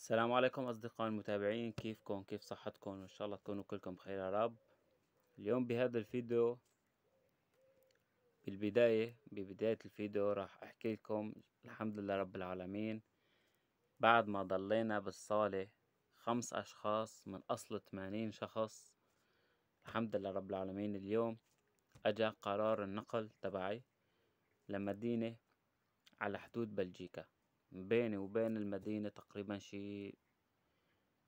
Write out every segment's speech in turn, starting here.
السلام عليكم أصدقائي المتابعين كيفكم كيف صحتكم وإن شاء الله تكونوا كلكم بخير يا رب اليوم بهذا الفيديو بالبداية ببداية الفيديو راح أحكي لكم الحمد لله رب العالمين بعد ما ضلينا بالصالة خمس أشخاص من أصل 80 شخص الحمد لله رب العالمين اليوم أجا قرار النقل تبعي لمدينة على حدود بلجيكا بيني وبين المدينة تقريبا شي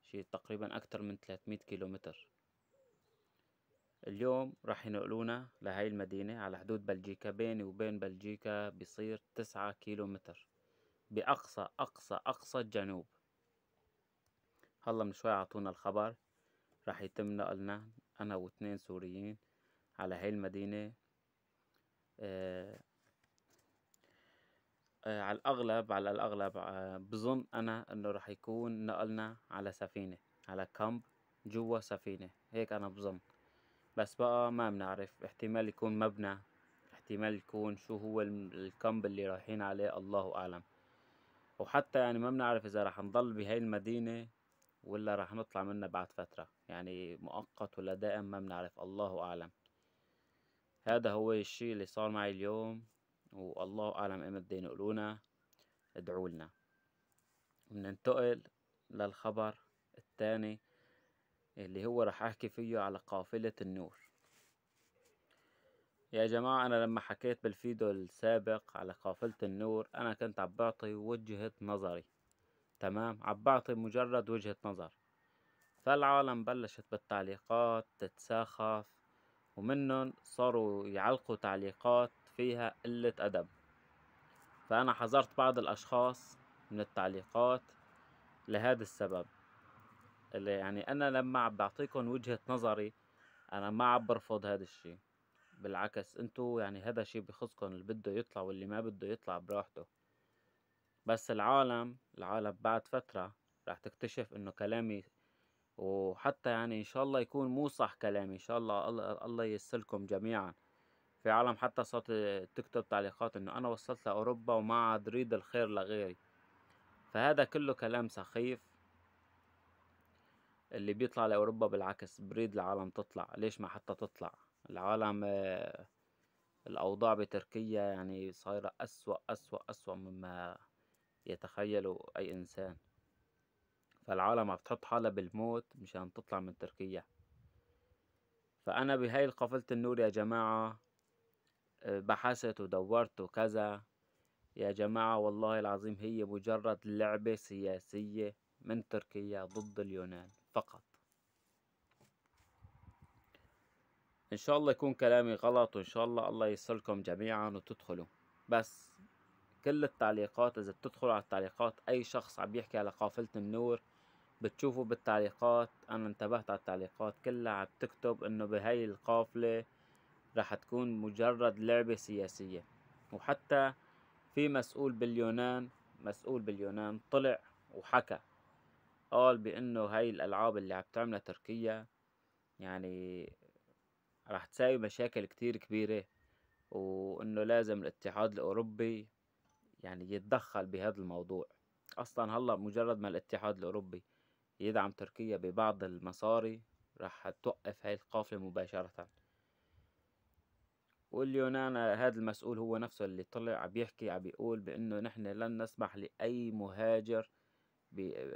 شي تقريبا أكتر من تلاتمية كيلومتر اليوم راح ينقلونا لهاي المدينة على حدود بلجيكا بيني وبين بلجيكا بصير تسعة كيلومتر بأقصى أقصى أقصى الجنوب هلا من شوي عطونا الخبر راح يتم نقلنا أنا واثنين سوريين على هاي المدينة آه، آه، على الأغلب على الأغلب آه، بظن أنا إنه راح يكون نقلنا على سفينة على كامب جوا سفينة هيك أنا بظن بس بقى ما بنعرف احتمال يكون مبنى احتمال يكون شو هو الكامب اللي رايحين عليه الله أعلم وحتى يعني ما بنعرف إذا راح نضل بهاي المدينة ولا راح نطلع منها بعد فترة يعني مؤقت ولا دائم ما بنعرف الله أعلم هذا هو الشيء اللي صار معي اليوم والله أعلم إمتى إيه ينقلونا ادعوا لنا بننتقل للخبر الثاني اللي هو رح أحكي فيه على قافلة النور يا جماعة أنا لما حكيت بالفيديو السابق على قافلة النور أنا كنت عم بعطي وجهة نظري تمام عم بعطي مجرد وجهة نظر فالعالم بلشت بالتعليقات تتساخف ومنهم صاروا يعلقوا تعليقات فيها قلة أدب فأنا حذرت بعض الأشخاص من التعليقات لهذا السبب اللي يعني أنا لما عم بعطيكم وجهة نظري أنا ما عم برفض هذا الشي بالعكس أنتوا يعني هذا الشي بخصكم اللي بده يطلع واللي ما بده يطلع براحته بس العالم العالم بعد فترة رح تكتشف انه كلامي وحتى يعني ان شاء الله يكون مو صح كلامي ان شاء الله الله, الله ييسركم جميعا في عالم حتى صوت تكتب تعليقات انه انا وصلت لاوروبا وما عاد ريد الخير لغيري فهذا كله كلام سخيف اللي بيطلع لاوروبا بالعكس بريد العالم تطلع ليش ما حتى تطلع العالم الاوضاع بتركيا يعني صايره اسوا اسوا اسوا مما يتخيله اي انسان فالعالم عم بتحط حالها بالموت مشان تطلع من تركيا فانا بهاي القفلة النور يا جماعه آه، بحثت ودورت وكذا يا جماعة والله العظيم هي مجرد لعبة سياسية من تركيا ضد اليونان فقط ان شاء الله يكون كلامي غلط وان شاء الله الله يصلكم جميعا وتدخلوا بس كل التعليقات اذا بتدخلوا على التعليقات اي شخص عم يحكي على قافلة النور بتشوفوا بالتعليقات انا انتبهت على التعليقات كلها عم تكتب انه بهاي القافلة راح تكون مجرد لعبة سياسية وحتى في مسؤول باليونان مسؤول باليونان طلع وحكى قال بأنه هاي الألعاب اللي عم تعملها تركيا يعني راح تساوي مشاكل كتير كبيرة وإنه لازم الاتحاد الأوروبي يعني يتدخل بهذا الموضوع أصلا هلا مجرد ما الاتحاد الأوروبي يدعم تركيا ببعض المصاري راح توقف هاي القافلة مباشرة واليونان هذا المسؤول هو نفسه اللي طلع عم يحكي عم بيقول بأنه نحن لن نسمح لأي مهاجر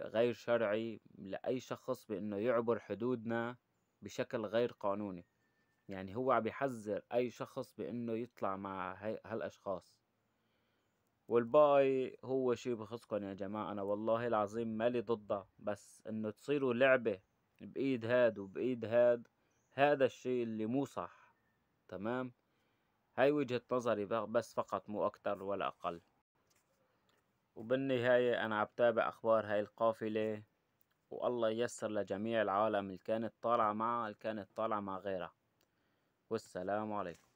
غير شرعي لأي شخص بأنه يعبر حدودنا بشكل غير قانوني يعني هو عم بيحذر أي شخص بأنه يطلع مع هالأشخاص والباي هو شي بخصكم يا جماعة أنا والله العظيم مالي ضده بس إنه تصيروا لعبة بإيد هاد وبإيد هاد هذا الشي اللي مو صح تمام هاي وجهة نظري بس فقط مو أكتر ولا أقل وبالنهاية أنا عم تابع أخبار هاي القافلة والله ييسر لجميع العالم اللي كانت طالعة معها اللي كانت طالعة مع غيرها والسلام عليكم